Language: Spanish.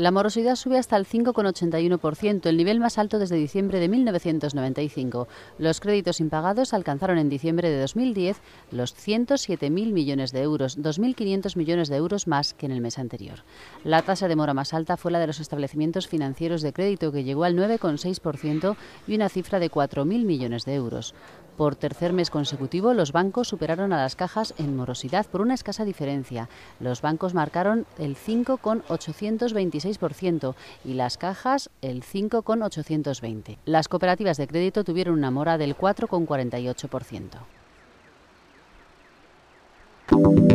La morosidad sube hasta el 5,81%, el nivel más alto desde diciembre de 1995. Los créditos impagados alcanzaron en diciembre de 2010 los 107.000 millones de euros, 2.500 millones de euros más que en el mes anterior. La tasa de mora más alta fue la de los establecimientos financieros de crédito, que llegó al 9,6% y una cifra de 4.000 millones de euros. Por tercer mes consecutivo, los bancos superaron a las cajas en morosidad por una escasa diferencia. Los bancos marcaron el 5,826% y las cajas el 5,820%. Las cooperativas de crédito tuvieron una mora del 4,48%.